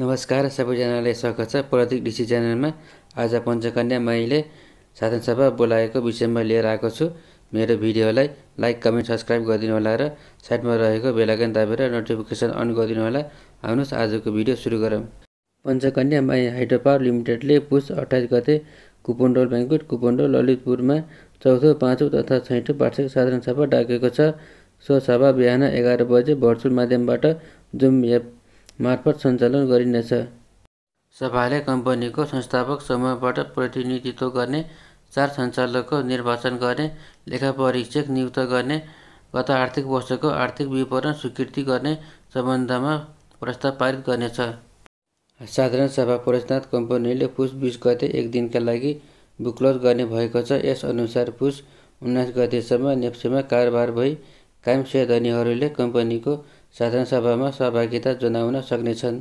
नमस्कार सबैजनालाई स्वागत छ प्रतीक डिसी च्यानलमा आज पञ्चकन्या मैले साधन सभा बोलाएको विषयमा लिएर आएको छु मेरो भिडियोलाई लाइक कमेन्ट सब्सक्राइब गरिदिनु होला र साइडमा रहेको बेलायकन दाबेर नोटिफिकेसन अन गरिदिनु होला आउनुहोस् आजको भिडियो सुरु गरौँ पञ्चकन्या माई हाइड्रो पावर लिमिटेडले पुस अठाइस गते कुपन्डोल ब्याङ्कुट कुपन्डोल ललितपुरमा चौथो पाँचौँ तथा छैटौँ वार्षिक साधारण सभा डाकेको छ सो सभा बिहान एघार बजे भर्चुअल माध्यमबाट जुम एप मार्फत सञ्चालन गरिनेछ सभाले कम्पनीको संस्थापक समूहबाट प्रतिनिधित्व गर्ने चार सञ्चालकको निर्वाचन गर्ने लेखा परीक्षक नियुक्त गर्ने गत आर्थिक वर्षको आर्थिक विवरण स्वीकृति गर्ने सम्बन्धमा प्रस्ताव पारित गर्नेछ साधारण सभा पुरस्नाथ कम्पनीले पुस बिस गते एक दिनका लागि बुक्लोज गर्ने भएको छ यसअनुसार पुस उन्नाइस गतेसम्म नेप्सेमा कारोबार भई कायम धनीहरूले कम्पनीको साधारण सभामा सहभागिता जनाउन सक्नेछन्